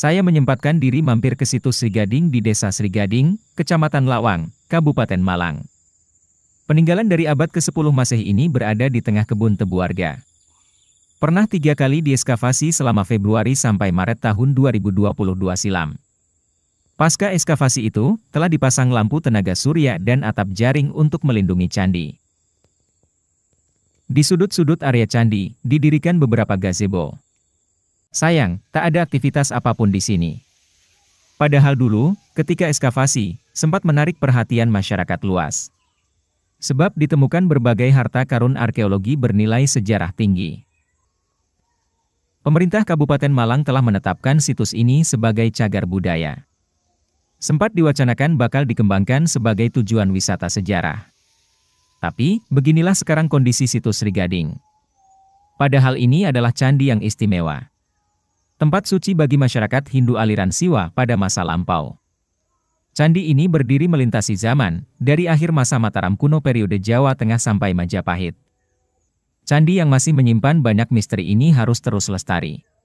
Saya menyempatkan diri mampir ke situs Srigading di Desa Srigading, Kecamatan Lawang, Kabupaten Malang. Peninggalan dari abad ke-10 Masehi ini berada di tengah kebun tebu warga. Pernah tiga kali dieskavasi selama Februari sampai Maret tahun 2022 silam. Pasca eskavasi itu, telah dipasang lampu tenaga surya dan atap jaring untuk melindungi candi. Di sudut-sudut area candi, didirikan beberapa gazebo. Sayang, tak ada aktivitas apapun di sini. Padahal dulu, ketika eskavasi, sempat menarik perhatian masyarakat luas. Sebab ditemukan berbagai harta karun arkeologi bernilai sejarah tinggi. Pemerintah Kabupaten Malang telah menetapkan situs ini sebagai cagar budaya. Sempat diwacanakan bakal dikembangkan sebagai tujuan wisata sejarah. Tapi, beginilah sekarang kondisi situs Rigading. Padahal ini adalah candi yang istimewa tempat suci bagi masyarakat Hindu aliran Siwa pada masa lampau. Candi ini berdiri melintasi zaman, dari akhir masa Mataram kuno periode Jawa Tengah sampai Majapahit. Candi yang masih menyimpan banyak misteri ini harus terus lestari.